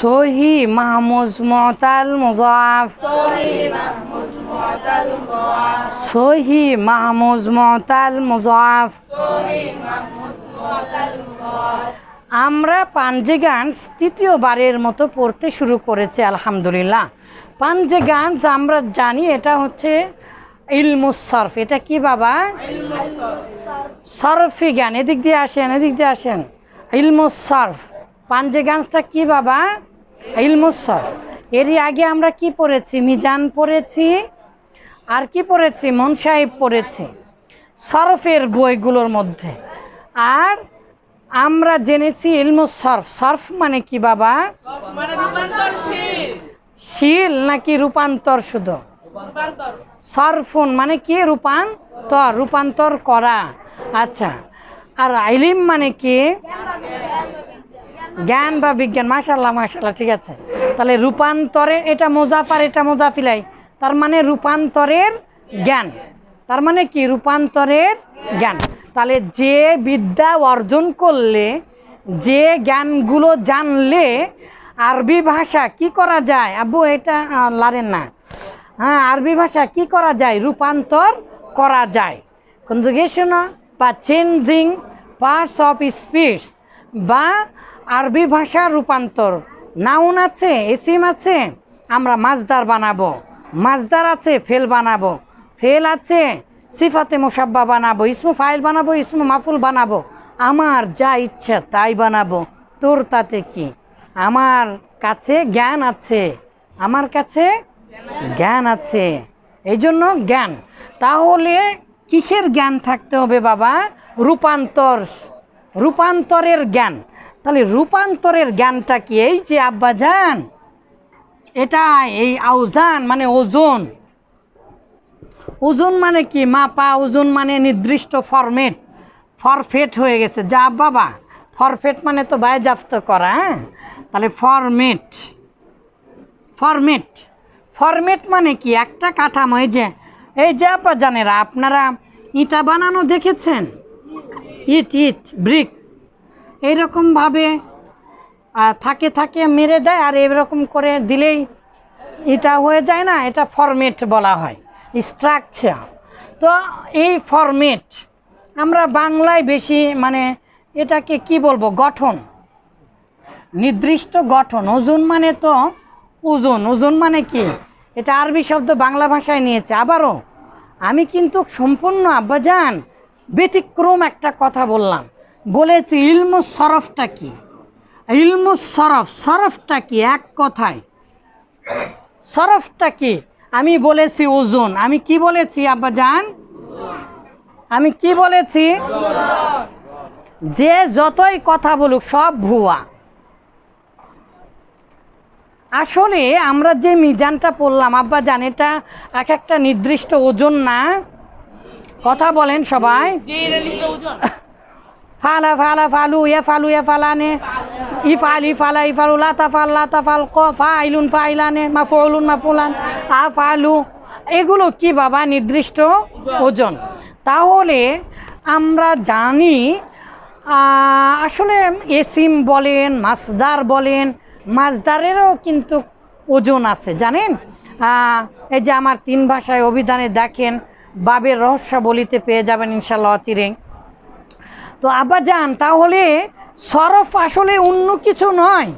সহি মাহমুজ মতাল মুজাফ সহি মাহমুজ মতাল মুজাফ আমরা পাঞ্জে গান তৃতীয়বারের মতো পড়তে শুরু করেছি আলহামদুলিল্লাহ পাঞ্জে গান আমরা জানি এটা হচ্ছে ইলমুসরফ এটা কি বাবা সরফি জ্ঞান এদিক দিয়ে আসেন এদিক দিয়ে আসেন ইলমুসরফ পাঞ্জে গাঞ্জটা কি বাবা ইলমুসর এরই আগে আমরা কি পড়েছি মিজান পড়েছি আর কি পড়েছি মন সাহেব পড়েছি সরফের বইগুলোর মধ্যে আর আমরা জেনেছি ইলমু সরফ সর্ফ মানে কি বাবা শিল নাকি রূপান্তর শুধু সরফুন মানে কি রূপান্তর রূপান্তর করা আচ্ছা আর আইলিম মানে কি জ্ঞান বা বিজ্ঞান মাশাল্লাহ মাশাল্লাহ ঠিক আছে তাহলে রূপান্তরে এটা মোজাফার এটা মোজাফিলাই তার মানে রূপান্তরের জ্ঞান তার মানে কি রূপান্তরের জ্ঞান তাহলে যে বিদ্যা অর্জন করলে যে জ্ঞানগুলো জানলে আরবি ভাষা কি করা যায় আব্বু এটা লারেন না হ্যাঁ আরবি ভাষা কি করা যায় রূপান্তর করা যায় কনজুগেশন বা চেঞ্জিং পার্টস অফ স্পিচ বা আরবি ভাষা রূপান্তর নাউন আছে এসিম আছে আমরা মাজদার বানাবো মাজদার আছে ফেল বানাবো ফেল আছে সিফাতে মোসাব্বা বানাবো ইসমো ফাইল বানাবো ইসমো মাফুল বানাবো আমার যা ইচ্ছা তাই বানাবো তোর তাতে কি আমার কাছে জ্ঞান আছে আমার কাছে জ্ঞান আছে এই জন্য জ্ঞান তাহলে কিসের জ্ঞান থাকতে হবে বাবা রূপান্তর রূপান্তরের জ্ঞান তাহলে রূপান্তরের জ্ঞানটা কি এই যে আব্বাজান এটা এই আউজান মানে ওজন ওজন মানে কি মাপা ওজন মানে নির্দিষ্ট ফরমেট ফরফেট হয়ে গেছে যা বাবা ফরফেট মানে তো বায়জাপ্ত করা হ্যাঁ তাহলে ফরমেট ফরমেট ফরমেট মানে কি একটা কাঠামো এই যে এই যে আপনারা আপনারা ইটা বানানো দেখেছেন ইট ইট ব্রিক এইরকমভাবে থাকে থাকে মেরে দেয় আর এরকম করে দিলেই এটা হয়ে যায় না এটা ফরমেট বলা হয় স্ট্রাকচার তো এই ফরমেট আমরা বাংলায় বেশি মানে এটাকে কি বলবো গঠন নির্দিষ্ট গঠন ওজন মানে তো ওজন ওজন মানে কি এটা আরবি শব্দ বাংলা ভাষায় নিয়েছে আবারও আমি কিন্তু সম্পূর্ণ আব্বাজান ব্যতিক্রম একটা কথা বললাম বলেছে ইলমু সরফটা কি ইলমু সরফ সরফটা কি এক কথায় সরফটা কি আমি বলেছি ওজন আমি কি বলেছি আব্বা জান আমি কি বলেছি যে যতই কথা বলুক সব ভুয়া আসলে আমরা যে মিজানটা পড়লাম আব্বা জান এটা এক একটা নির্দিষ্ট ওজন না কথা বলেন সবাই ফালা ফালা ফালু ইয়া ফালু ইয়া ফালানে ইফাল ইফালা ইফালু লাতা ফাল লাতা ফাল ক ফাইলুন ফাইলানে মা ফলুন মা ফুলান আ এগুলো কি বাবা নির্দিষ্ট ওজন তাহলে আমরা জানি আসলে এসিম বলেন মাছদার বলেন মাছদারেরও কিন্তু ওজন আছে জানেন এই যে আমার তিন ভাষায় অভিধানে দেখেন বাবের রহস্য বলিতে পেয়ে যাবেন ইনশাল্লাহ চিরেং তো আবার যান তাহলে সরফ আসলে অন্য কিছু নয়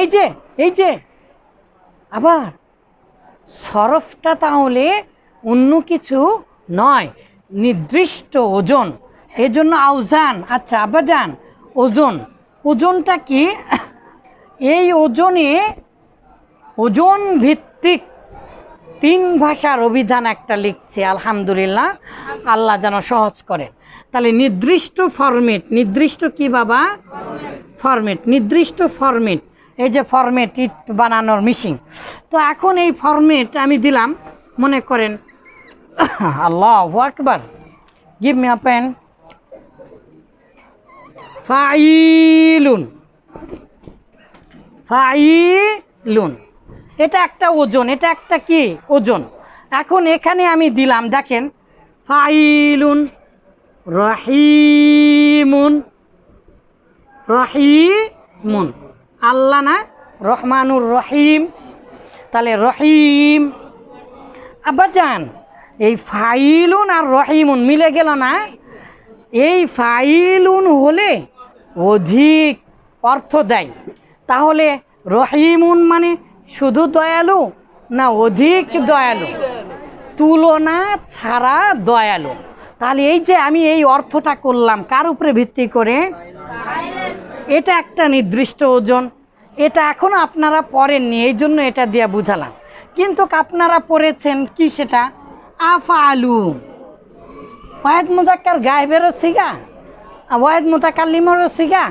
এই যে এই যে আবার সরফটা তাহলে অন্য কিছু নয় নির্দিষ্ট ওজন এজন্য আউজান আচ্ছা আবার যান ওজন ওজনটা কি এই ওজনে ওজন ভিত্তিক তিন ভাষার অভিধান একটা লিখছে আলহামদুলিল্লাহ আল্লাহ যেন সহজ করেন তাহলে নির্দিষ্ট ফরমেট নির্দিষ্ট কি বাবা ফরমেট নির্দিষ্ট ফরমেট এই যে ফরমেট ইট বানানোর মিশিং তো এখন এই ফরমেট আমি দিলাম মনে করেন আল্লাহ আকবার গিভ মি আ ফাইলুন ফাইলুন এটা একটা ওজন এটা একটা কি ওজন এখন এখানে আমি দিলাম দেখেন ফাইলুন রহিমুন রহিমুন আল্লাহ না রহমানুর রহিম তাহলে রহিম আবার যান এই ফাইলুন আর রহিমুন মিলে গেল না এই ফাইলুন হলে অধিক অর্থ দেয় তাহলে রহিমুন মানে শুধু দয়ালু না অধিক দয়ালু তুলনা ছাড়া দয়ালু তাহলে এই যে আমি এই অর্থটা করলাম কার উপরে ভিত্তি করে এটা একটা নির্দিষ্ট ওজন এটা এখনও আপনারা পড়েননি এই জন্য এটা দিয়ে বুঝালাম কিন্তু আপনারা পড়েছেন কি সেটা আফা আলু ওয়াহেদ মুজাক্কার গায়েবেরও সিগা ওয়াহেদ মুতাকাল্লিমেরও সিগা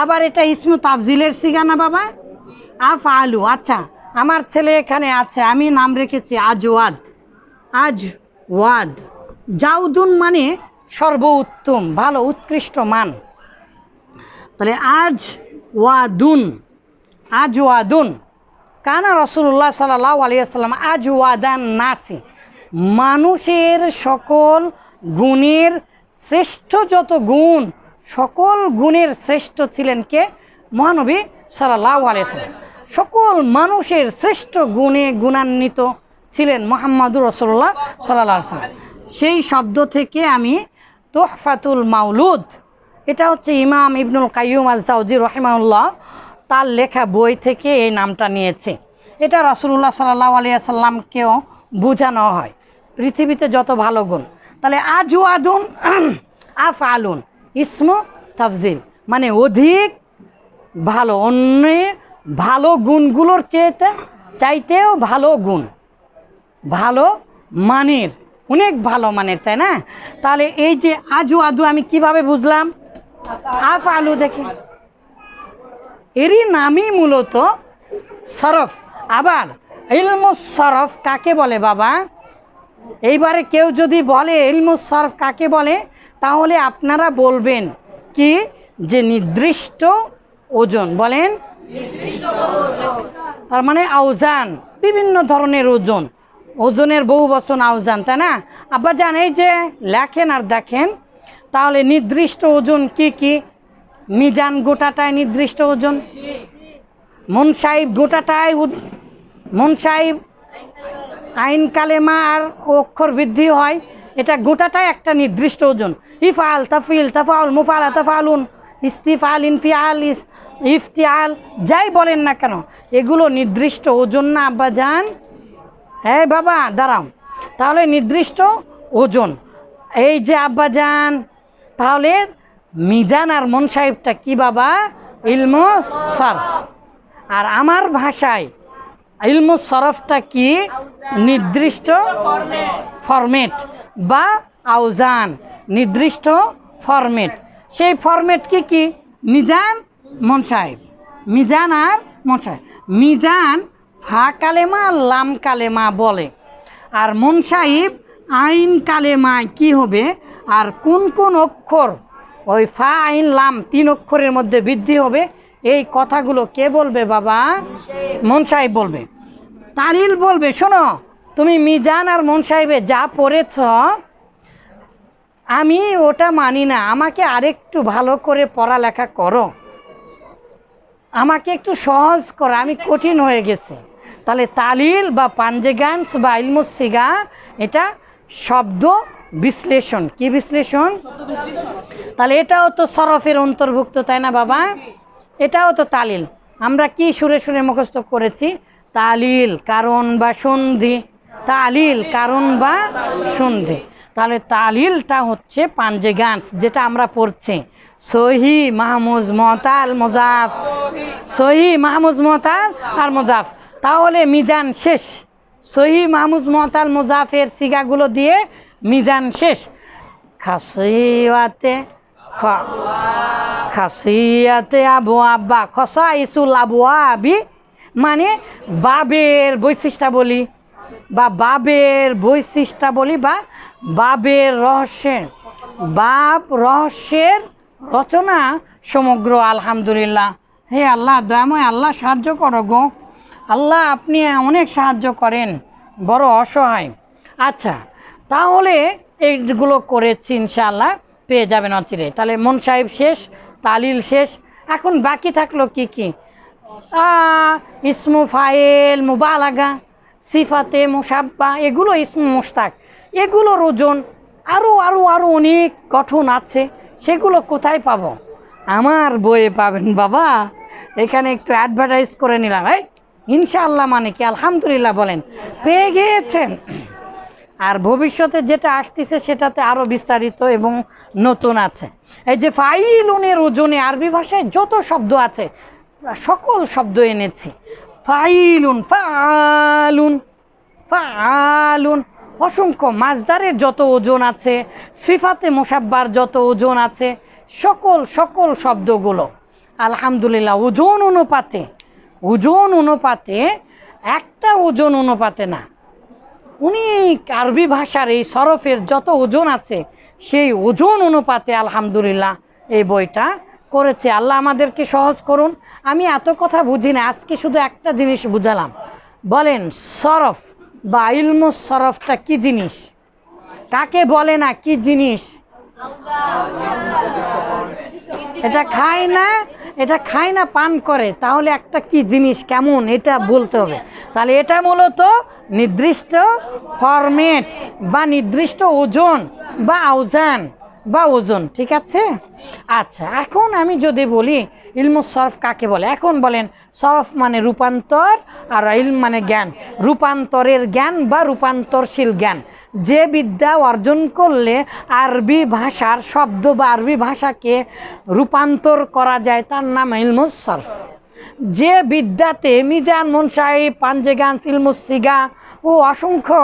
আবার এটা ইসমু তাফজিলের সিগা না বাবা আফা আলু আচ্ছা আমার ছেলে এখানে আছে আমি নাম রেখেছি আজওয়াদ আজ ওয়াদ জাউদুন মানে সর্বোত্তম ভালো উৎকৃষ্ট মান তাহলে আজ ওয়াদুন আজ ওয়াদুন কানা রসুল্লাহ সাল্লাহ আলিয়াল্লাম আজ ওয়াদান নাসি মানুষের সকল গুণের শ্রেষ্ঠ যত গুণ সকল গুণের শ্রেষ্ঠ ছিলেন কে মহানবী সাল্লাহ আলিয়াল্লাম সকল মানুষের শ্রেষ্ঠ গুণে গুণান্বিত ছিলেন মোহাম্মদুর রসল্লাহ সাল্লাহ সাল্লাম সেই শব্দ থেকে আমি তোহফাতুল মাউলুদ এটা হচ্ছে ইমাম ইবনুল কাইম আজাউজি রহিমাউল্লাহ তার লেখা বই থেকে এই নামটা নিয়েছে এটা রসুল্লাহ সাল্লাহ আলিয়া সাল্লামকেও বোঝানো হয় পৃথিবীতে যত ভালো গুণ তাহলে আজু আদুন আফ আলুন ইসমু তফজিল মানে অধিক ভালো অন্যের ভালো গুণগুলোর চেয়েতে চাইতেও ভালো গুণ ভালো মানের অনেক ভালো মানের তাই না তাহলে এই যে আজু আদু আমি কিভাবে বুঝলাম আফ আলু দেখে এরই নামই মূলত সরফ আবার সরফ কাকে বলে বাবা এইবারে কেউ যদি বলে সরফ কাকে বলে তাহলে আপনারা বলবেন কি যে নির্দিষ্ট ওজন বলেন তার মানে আউজান বিভিন্ন ধরনের ওজন ওজনের বহু বছর আউজান তাই না আবার জান এই যে লেখেন আর দেখেন তাহলে নির্দিষ্ট ওজন কি কি মিজান গোটাটায় নির্দিষ্ট ওজন মন সাহেব গোটাটায় মন সাহেব আইন কালেমা আর অক্ষর বৃদ্ধি হয় এটা গোটাটায় একটা নির্দিষ্ট ওজন ইফাল তাফিল তাফাউল মুফাল তাফালুন ইস্তিফাল ইনফিয়াল ইফতিয়াল যাই বলেন না কেন এগুলো নির্দিষ্ট ওজন না আব্বা যান হ্যাঁ বাবা দাঁড়াও তাহলে নির্দিষ্ট ওজন এই যে আব্বা যান তাহলে মিজান আর মন সাহেবটা কী বাবা ইলম সরফ আর আমার ভাষায় ইলম সরফটা কি নির্দিষ্ট ফরমেট বা আউজান নির্দিষ্ট ফরমেট সেই ফরম্যাট কি কি মিজান মন সাহেব মিজান আর মন সাহেব মিজান ফা কালেমা লাম কালেমা বলে আর মন সাহেব আইন কালেমায় কি হবে আর কোন কোন অক্ষর ওই ফা আইন লাম তিন অক্ষরের মধ্যে বৃদ্ধি হবে এই কথাগুলো কে বলবে বাবা মন সাহেব বলবে তারিল বলবে শোনো তুমি মিজান আর মন সাহেবে যা পড়েছ আমি ওটা মানি না আমাকে আরেকটু ভালো করে পড়ালেখা করো আমাকে একটু সহজ করো আমি কঠিন হয়ে গেছে তাহলে তালিল বা পাঞ্জেগান্স বা ইলমসিগা এটা শব্দ বিশ্লেষণ কি বিশ্লেষণ তাহলে এটাও তো সরফের অন্তর্ভুক্ত তাই না বাবা এটাও তো তালিল আমরা কি সুরে সুরে মুখস্থ করেছি তালিল কারণ বা সন্ধি তালিল কারণ বা সন্ধি তাহলে তালিলটা হচ্ছে পাঞ্জে গান যেটা আমরা পড়ছি সহি মাহমুজ মতাল মোজাফ সহি মাহমুজ মতাল আর মোজাফ তাহলে মিজান শেষ সহি মাহমুজ মতাল মোজাফের সিগাগুলো দিয়ে মিজান শেষ খাসিওয়াতে খাসিয়াতে আবু আব্বা খসা ইসুল আবু আবি মানে বাবের বৈশিষ্ট্য বলি বা বাবের বৈশিষ্ট্য বলি বা বাবের রহস্যের বাপ রহস্যের রচনা সমগ্র আলহামদুলিল্লাহ হে আল্লাহ দয়াময় আল্লাহ সাহায্য করো গো আল্লাহ আপনি অনেক সাহায্য করেন বড় অসহায় আচ্ছা তাহলে এইগুলো করেছি ইনশাআল্লাহ পেয়ে যাবেন অচিরে তাহলে মন সাহেব শেষ তালিল শেষ এখন বাকি থাকলো কি কী ইসমু ফাইল মুবালাগা সিফাতে মোসাব্বা এগুলো ইসম মুস্তাক এগুলোর ওজন আরও আরও আরও অনেক গঠন আছে সেগুলো কোথায় পাব আমার বইয়ে পাবেন বাবা এখানে একটু অ্যাডভার্টাইজ করে নিলাম এই ইনশাআল্লাহ মানে কি আলহামদুলিল্লাহ বলেন পেয়ে গিয়েছেন আর ভবিষ্যতে যেটা আসতেছে সেটাতে আরও বিস্তারিত এবং নতুন আছে এই যে ফাইলুনের ওজনে আরবি ভাষায় যত শব্দ আছে সকল শব্দ এনেছি ফাইলুন ফালুন ফালুন অসংখ্য মাঝদারের যত ওজন আছে সিফাতে মোসাব্বার যত ওজন আছে সকল সকল শব্দগুলো আলহামদুলিল্লাহ ওজন অনুপাতে ওজন অনুপাতে একটা ওজন অনুপাতে না উনি আরবি ভাষার এই সরফের যত ওজন আছে সেই ওজন অনুপাতে আলহামদুলিল্লাহ এই বইটা করেছে আল্লাহ আমাদেরকে সহজ করুন আমি এত কথা বুঝি না আজকে শুধু একটা জিনিস বুঝালাম বলেন সরফ বা ইলম সরফটা কি জিনিস কাকে বলে না কি জিনিস এটা খায় না এটা খায় না পান করে তাহলে একটা কি জিনিস কেমন এটা বলতে হবে তাহলে এটা মূলত নির্দিষ্ট ফরমেট বা নির্দিষ্ট ওজন বা আউজান বা ওজন ঠিক আছে আচ্ছা এখন আমি যদি বলি ইলমু সরফ কাকে বলে এখন বলেন সরফ মানে রূপান্তর আর ইলম মানে জ্ঞান রূপান্তরের জ্ঞান বা রূপান্তরশীল জ্ঞান যে বিদ্যা অর্জন করলে আরবি ভাষার শব্দ বা আরবি ভাষাকে রূপান্তর করা যায় তার নাম ইলমুস সরফ যে বিদ্যাতে মিজান মনসাই পাঞ্জেগান ইলমুসিগা ও অসংখ্য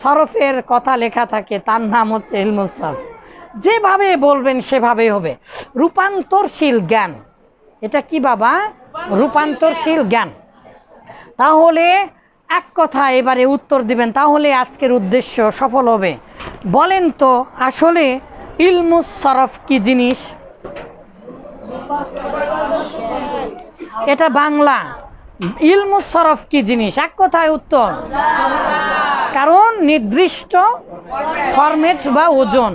সরফের কথা লেখা থাকে তার নাম হচ্ছে ইলমুসরফ যেভাবে বলবেন সেভাবে হবে রূপান্তরশীল জ্ঞান এটা কি বাবা রূপান্তরশীল জ্ঞান তাহলে এক কথা এবারে উত্তর দিবেন তাহলে আজকের উদ্দেশ্য সফল হবে বলেন তো আসলে ইলমুস সরফ কি জিনিস এটা বাংলা ইলমুসরফ কি জিনিস এক কথায় উত্তম কারণ নির্দিষ্ট ফর্মেট বা ওজন